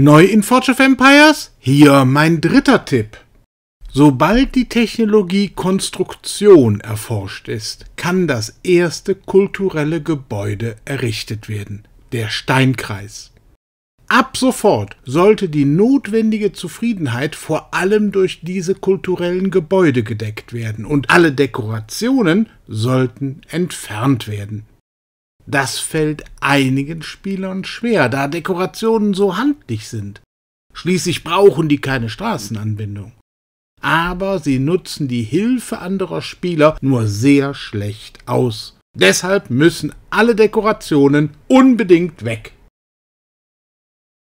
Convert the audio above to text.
Neu in Forge of Empires? Hier mein dritter Tipp. Sobald die Technologie Konstruktion erforscht ist, kann das erste kulturelle Gebäude errichtet werden, der Steinkreis. Ab sofort sollte die notwendige Zufriedenheit vor allem durch diese kulturellen Gebäude gedeckt werden und alle Dekorationen sollten entfernt werden. Das fällt einigen Spielern schwer, da Dekorationen so handlich sind. Schließlich brauchen die keine Straßenanbindung. Aber sie nutzen die Hilfe anderer Spieler nur sehr schlecht aus. Deshalb müssen alle Dekorationen unbedingt weg.